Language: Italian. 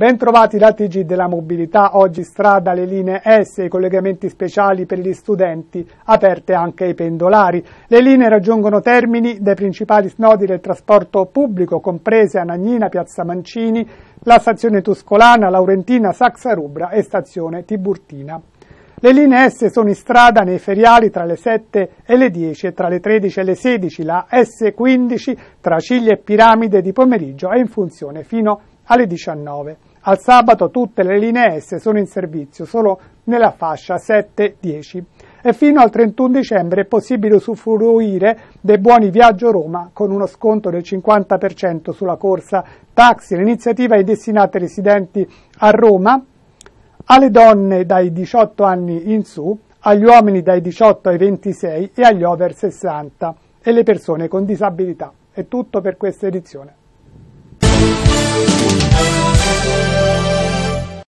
Bentrovati da TG della Mobilità, oggi strada, le linee S, i collegamenti speciali per gli studenti, aperte anche ai pendolari. Le linee raggiungono termini dai principali snodi del trasporto pubblico, comprese Anagnina, Piazza Mancini, la stazione Tuscolana, Laurentina, Saxa Rubra e stazione Tiburtina. Le linee S sono in strada nei feriali tra le 7 e le 10 e tra le 13 e le 16, la S15 tra Ciglia e Piramide di pomeriggio è in funzione fino alle 19. Al sabato tutte le linee S sono in servizio solo nella fascia 7-10 e fino al 31 dicembre è possibile usufruire dei buoni Viaggio Roma con uno sconto del 50% sulla corsa taxi. L'iniziativa è destinata ai residenti a Roma, alle donne dai 18 anni in su, agli uomini dai 18 ai 26 e agli over 60 e le persone con disabilità. È tutto per questa edizione.